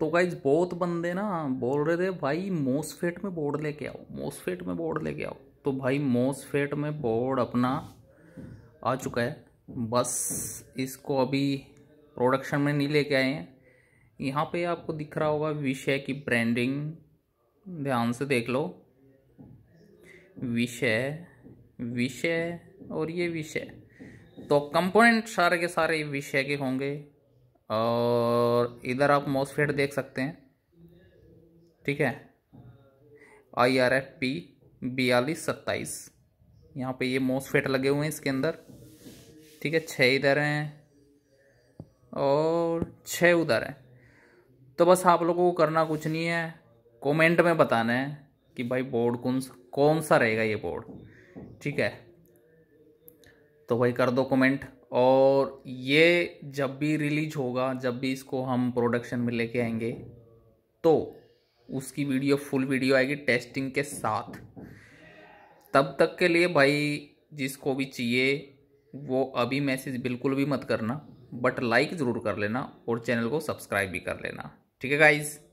तो गाइज बहुत बंदे ना बोल रहे थे भाई मोसफेट में बोर्ड लेके आओ मोसफेट में बोर्ड लेके आओ तो भाई मोसफेट में बोर्ड अपना आ चुका है बस इसको अभी प्रोडक्शन में नहीं लेके आए हैं यहाँ पे आपको दिख रहा होगा विषय की ब्रांडिंग ध्यान से देख लो विषय विषय और ये विषय तो कंपोनेंट सारे के सारे विषय के होंगे और इधर आप मोसफेट देख सकते हैं ठीक है आई आर एफ पी बयालीस सत्ताईस यहाँ पर ये मोसफेट लगे हुए हैं इसके अंदर ठीक है छः इधर हैं और छः उधर हैं तो बस आप लोगों को करना कुछ नहीं है कमेंट में बताना है कि भाई बोर्ड कौन सा कौन सा रहेगा ये बोर्ड ठीक है तो वही कर दो कमेंट और ये जब भी रिलीज होगा जब भी इसको हम प्रोडक्शन में लेके आएंगे तो उसकी वीडियो फुल वीडियो आएगी टेस्टिंग के साथ तब तक के लिए भाई जिसको भी चाहिए वो अभी मैसेज बिल्कुल भी मत करना बट लाइक ज़रूर कर लेना और चैनल को सब्सक्राइब भी कर लेना ठीक है गाइज़